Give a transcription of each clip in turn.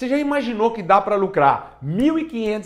Você já imaginou que dá para lucrar R$ 1.500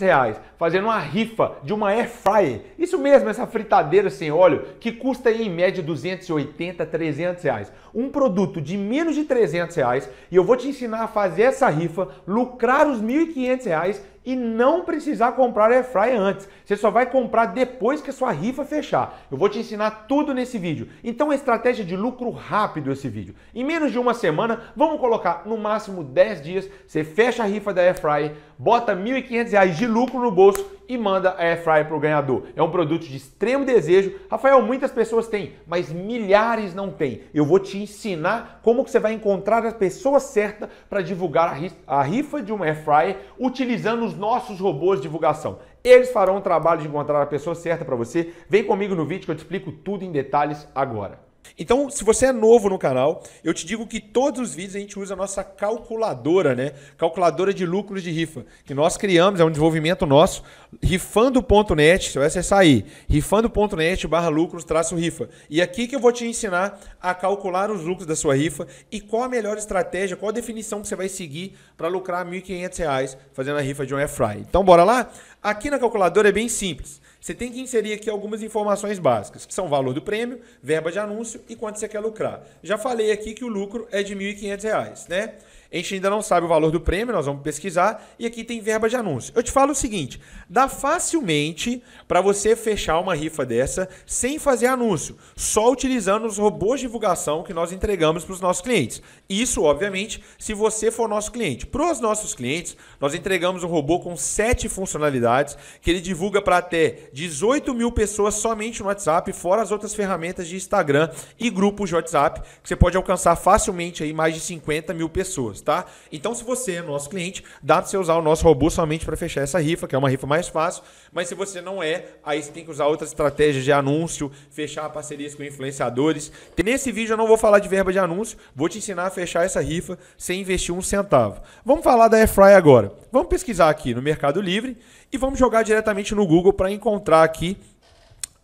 fazendo uma rifa de uma air fryer. Isso mesmo, essa fritadeira sem óleo que custa em média 280, 300 reais. Um produto de menos de 300 reais e eu vou te ensinar a fazer essa rifa, lucrar os 1.500 reais e não precisar comprar air fryer antes. Você só vai comprar depois que a sua rifa fechar. Eu vou te ensinar tudo nesse vídeo. Então, estratégia de lucro rápido esse vídeo. Em menos de uma semana, vamos colocar no máximo 10 dias, você fecha a rifa da air fryer, bota 1.500 reais de lucro no bolso bolso e manda a Airfryer para o ganhador. É um produto de extremo desejo. Rafael, muitas pessoas têm, mas milhares não têm. Eu vou te ensinar como que você vai encontrar a pessoa certa para divulgar a rifa de uma Air Fryer utilizando os nossos robôs de divulgação. Eles farão o trabalho de encontrar a pessoa certa para você. Vem comigo no vídeo que eu te explico tudo em detalhes agora. Então, se você é novo no canal, eu te digo que todos os vídeos a gente usa a nossa calculadora, né? Calculadora de lucros de rifa, que nós criamos, é um desenvolvimento nosso, rifando.net, você vai acessar aí, rifando.net barra lucros traço rifa. E é aqui que eu vou te ensinar a calcular os lucros da sua rifa e qual a melhor estratégia, qual a definição que você vai seguir para lucrar R$ 1.500 fazendo a rifa de um air fry. Então, bora lá? Aqui na calculadora é bem simples. Você tem que inserir aqui algumas informações básicas, que são o valor do prêmio, verba de anúncio e quanto você quer lucrar. Já falei aqui que o lucro é de R$ 1.500, né? A gente ainda não sabe o valor do prêmio, nós vamos pesquisar. E aqui tem verba de anúncio. Eu te falo o seguinte: dá facilmente para você fechar uma rifa dessa sem fazer anúncio, só utilizando os robôs de divulgação que nós entregamos para os nossos clientes. Isso, obviamente, se você for nosso cliente. Para os nossos clientes, nós entregamos um robô com sete funcionalidades que ele divulga para até 18 mil pessoas somente no WhatsApp, fora as outras ferramentas de Instagram e grupos de WhatsApp, que você pode alcançar facilmente aí mais de 50 mil pessoas tá? Então, se você é nosso cliente, dá para você usar o nosso robô somente para fechar essa rifa, que é uma rifa mais fácil. Mas se você não é, aí você tem que usar outras estratégias de anúncio, fechar parcerias com influenciadores. Nesse vídeo eu não vou falar de verba de anúncio, vou te ensinar a fechar essa rifa sem investir um centavo. Vamos falar da Airfry agora. Vamos pesquisar aqui no Mercado Livre e vamos jogar diretamente no Google para encontrar aqui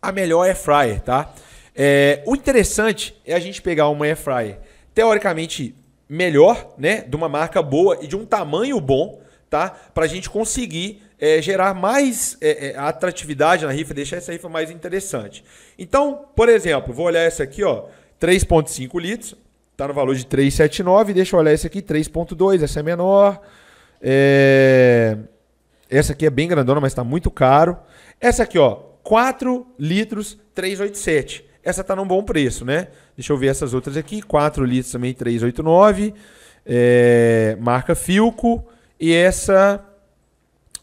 a melhor airfryer, tá? É, o interessante é a gente pegar uma airfryer teoricamente melhor, né? De uma marca boa e de um tamanho bom, tá? Para a gente conseguir é, gerar mais é, é, atratividade na rifa, deixar essa rifa mais interessante. Então, por exemplo, vou olhar essa aqui, ó, 3,5 litros, tá no valor de 3,79. Deixa eu olhar esse aqui, 3,2, essa é menor. É, essa aqui é bem grandona, mas está muito caro. Essa aqui, ó, 4 litros, 387. Essa tá num bom preço, né? Deixa eu ver essas outras aqui. 4 litros também, 389. É, marca Filco. E essa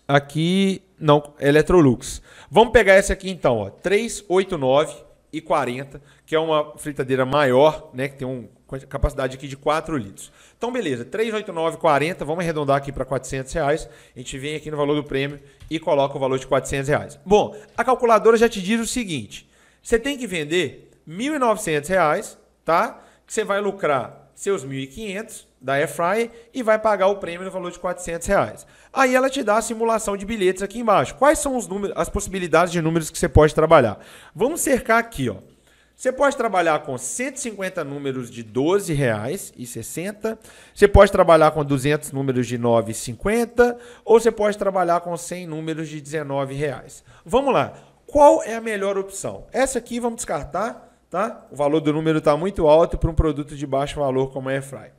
aqui, não, é Electrolux. Vamos pegar essa aqui então, ó. 389 e 40, que é uma fritadeira maior, né? Que tem uma capacidade aqui de 4 litros. Então, beleza, 389,40, vamos arredondar aqui para 400 reais. A gente vem aqui no valor do prêmio e coloca o valor de 400 reais. Bom, a calculadora já te diz o seguinte, você tem que vender R$ 1.900, tá? Que você vai lucrar seus 1.500 da Airfryer e vai pagar o prêmio no valor de 400 reais. Aí ela te dá a simulação de bilhetes aqui embaixo. Quais são os números, as possibilidades de números que você pode trabalhar? Vamos cercar aqui, ó. Você pode trabalhar com 150 números de R$ 12,60. Você pode trabalhar com 200 números de R$ 9,50. Ou você pode trabalhar com 100 números de R$ 19,00. Vamos lá. Qual é a melhor opção? Essa aqui vamos descartar, tá? O valor do número está muito alto para um produto de baixo valor como a Airfry.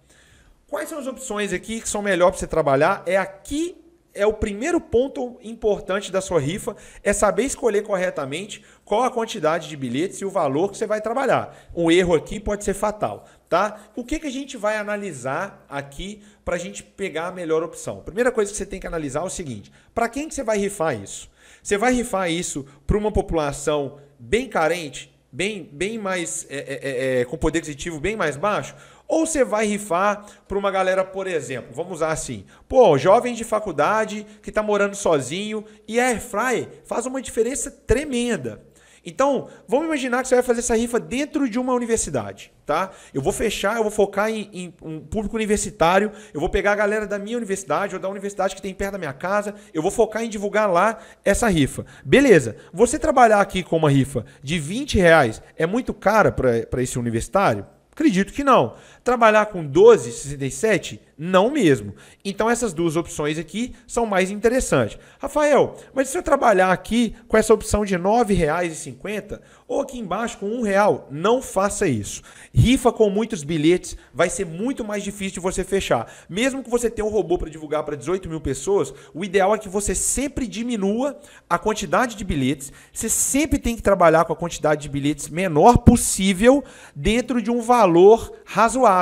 Quais são as opções aqui que são melhor para você trabalhar? É aqui é o primeiro ponto importante da sua rifa, é saber escolher corretamente qual a quantidade de bilhetes e o valor que você vai trabalhar. Um erro aqui pode ser fatal, tá? O que, que a gente vai analisar aqui para a gente pegar a melhor opção? Primeira coisa que você tem que analisar é o seguinte, para quem que você vai rifar isso? Você vai rifar isso para uma população bem carente, bem, bem mais é, é, é, é com poder aquisitivo bem mais baixo? Ou você vai rifar para uma galera, por exemplo, vamos usar assim, pô, jovem de faculdade que está morando sozinho e air fryer faz uma diferença tremenda. Então, vamos imaginar que você vai fazer essa rifa dentro de uma universidade, tá? Eu vou fechar, eu vou focar em, em, um público universitário, eu vou pegar a galera da minha universidade ou da universidade que tem perto da minha casa, eu vou focar em divulgar lá essa rifa. Beleza, você trabalhar aqui com uma rifa de 20 reais é muito cara para esse universitário? Acredito que não. Trabalhar com 12, 67? Não mesmo. Então essas duas opções aqui são mais interessantes. Rafael, mas se eu trabalhar aqui com essa opção de R$ 9,50 ou aqui embaixo com um real, não faça isso. Rifa com muitos bilhetes vai ser muito mais difícil de você fechar. Mesmo que você tenha um robô para divulgar para 18 mil pessoas, o ideal é que você sempre diminua a quantidade de bilhetes. Você sempre tem que trabalhar com a quantidade de bilhetes menor possível dentro de um valor razoável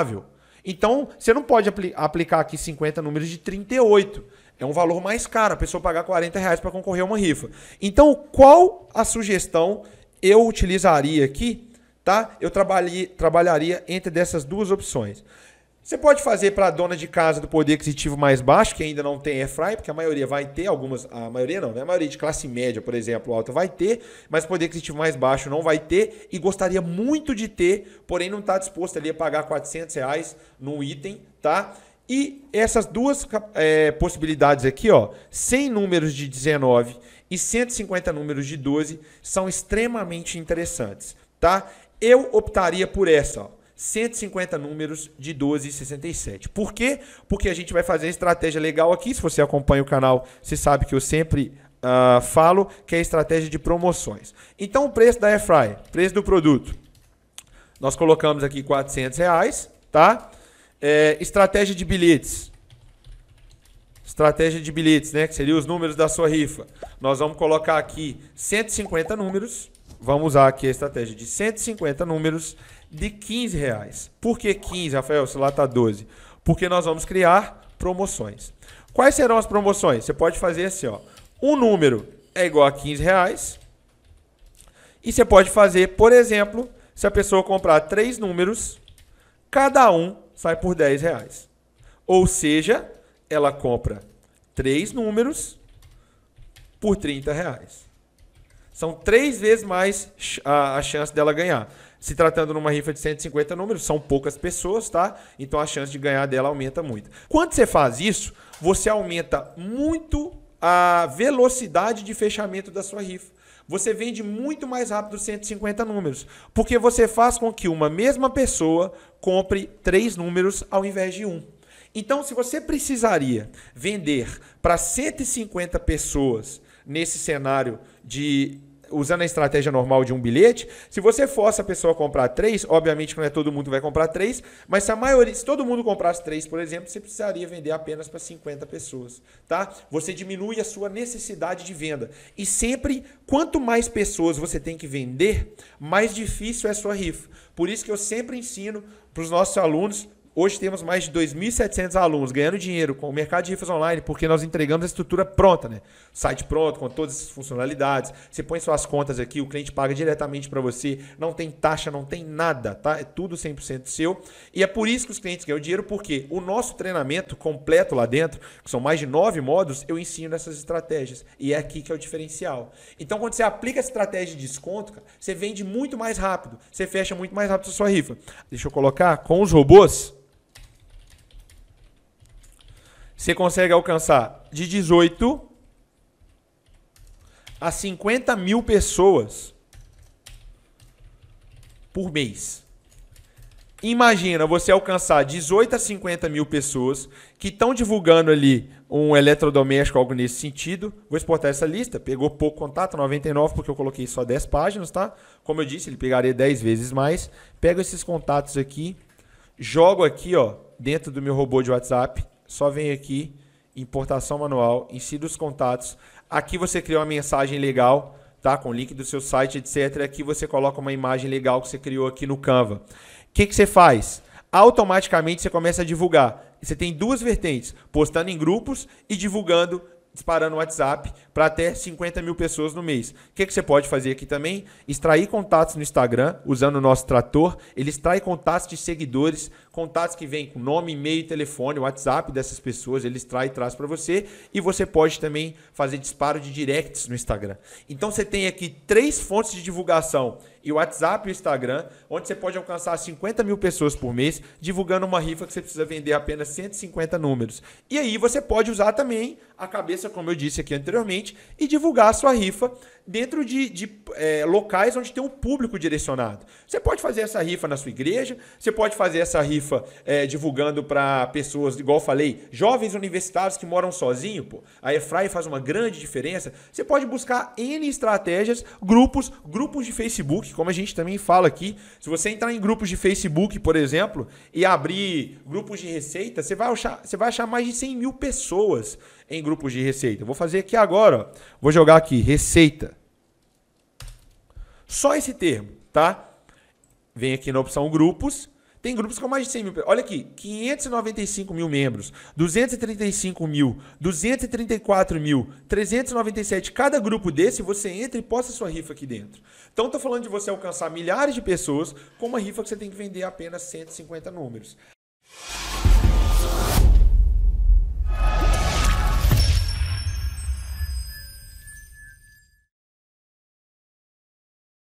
então, você não pode apl aplicar aqui 50 números de 38. É um valor mais caro, a pessoa pagar 40 reais para concorrer a uma rifa. Então, qual a sugestão eu utilizaria aqui? Tá? Eu trabalhei, trabalharia entre dessas duas opções. Você pode fazer para a dona de casa do poder aquisitivo mais baixo, que ainda não tem fry, porque a maioria vai ter, algumas, a maioria não, né? A maioria de classe média, por exemplo, alta vai ter, mas poder aquisitivo mais baixo não vai ter e gostaria muito de ter, porém não está disposto ali a pagar 400 reais num item, tá? E essas duas é, possibilidades aqui, ó, 100 números de 19 e 150 números de 12 são extremamente interessantes, tá? Eu optaria por essa, ó. 150 números de 12,67. Por quê? Porque a gente vai fazer estratégia legal aqui. Se você acompanha o canal, você sabe que eu sempre uh, falo que é estratégia de promoções. Então, o preço da Airfry, preço do produto. Nós colocamos aqui 400 reais, tá? É, estratégia de bilhetes. Estratégia de bilhetes, né? Que seria os números da sua rifa. Nós vamos colocar aqui 150 números. Vamos usar aqui a estratégia de 150 números de 15 reais. Por que 15, Rafael? Se lá está 12. Porque nós vamos criar promoções. Quais serão as promoções? Você pode fazer assim, ó. Um número é igual a 15 reais. E você pode fazer, por exemplo, se a pessoa comprar três números, cada um sai por 10 reais. Ou seja, ela compra três números por 30 reais são três vezes mais a, a chance dela ganhar. Se tratando numa rifa de 150 números, são poucas pessoas, tá? Então a chance de ganhar dela aumenta muito. Quando você faz isso, você aumenta muito a velocidade de fechamento da sua rifa. Você vende muito mais rápido 150 números, porque você faz com que uma mesma pessoa compre três números ao invés de um. Então, se você precisaria vender para 150 pessoas nesse cenário de usando a estratégia normal de um bilhete, se você força a pessoa a comprar três, obviamente não é todo mundo que vai comprar três, mas se a maioria, se todo mundo comprasse três, por exemplo, você precisaria vender apenas para 50 pessoas, tá? Você diminui a sua necessidade de venda. E sempre, quanto mais pessoas você tem que vender, mais difícil é a sua rifa. Por isso que eu sempre ensino para os nossos alunos, Hoje temos mais de 2.700 alunos ganhando dinheiro com o mercado de rifas online, porque nós entregamos a estrutura pronta, né? Site pronto, com todas as funcionalidades. Você põe suas contas aqui, o cliente paga diretamente para você, não tem taxa, não tem nada, tá? É tudo 100% seu. E é por isso que os clientes ganham dinheiro, porque o nosso treinamento completo lá dentro, que são mais de nove módulos, eu ensino essas estratégias. E é aqui que é o diferencial. Então, quando você aplica a estratégia de desconto, cara, você vende muito mais rápido, você fecha muito mais rápido a sua rifa. Deixa eu colocar com os robôs. Você consegue alcançar de 18 a 50 mil pessoas por mês. Imagina você alcançar 18 a 50 mil pessoas que estão divulgando ali um eletrodoméstico, algo nesse sentido. Vou exportar essa lista. Pegou pouco contato, 99, porque eu coloquei só 10 páginas, tá? Como eu disse, ele pegaria 10 vezes mais. Pego esses contatos aqui, jogo aqui, ó, dentro do meu robô de WhatsApp só vem aqui, importação manual, insira os contatos. Aqui você cria uma mensagem legal, tá? Com o link do seu site, etc. Aqui você coloca uma imagem legal que você criou aqui no Canva. O que, que você faz? Automaticamente você começa a divulgar. Você tem duas vertentes: postando em grupos e divulgando disparando o WhatsApp para até 50 mil pessoas no mês. O que, que você pode fazer aqui também? Extrair contatos no Instagram, usando o nosso trator. Ele extrai contatos de seguidores Contatos que vêm com nome, e-mail, telefone, WhatsApp dessas pessoas, eles traz e traz para você. E você pode também fazer disparo de directs no Instagram. Então você tem aqui três fontes de divulgação: e o WhatsApp e o Instagram, onde você pode alcançar 50 mil pessoas por mês, divulgando uma rifa que você precisa vender apenas 150 números. E aí você pode usar também a cabeça, como eu disse aqui anteriormente, e divulgar a sua rifa dentro de, de é, locais onde tem um público direcionado. Você pode fazer essa rifa na sua igreja, você pode fazer essa rifa é, divulgando para pessoas, igual eu falei, jovens universitários que moram sozinho, pô. A EFRAE faz uma grande diferença. Você pode buscar N estratégias, grupos, grupos de Facebook, como a gente também fala aqui. Se você entrar em grupos de Facebook, por exemplo, e abrir grupos de receita, você vai achar, você vai achar mais de 100 mil pessoas em grupos de receita. vou fazer aqui agora, ó. vou jogar aqui receita. Só esse termo, tá? Vem aqui na opção grupos. Tem grupos com mais de 100 mil. Olha aqui, 595 mil membros, 235 mil, 234 mil, 397. Cada grupo desse, você entra e posta sua rifa aqui dentro. Então, estou falando de você alcançar milhares de pessoas com uma rifa que você tem que vender apenas 150 números.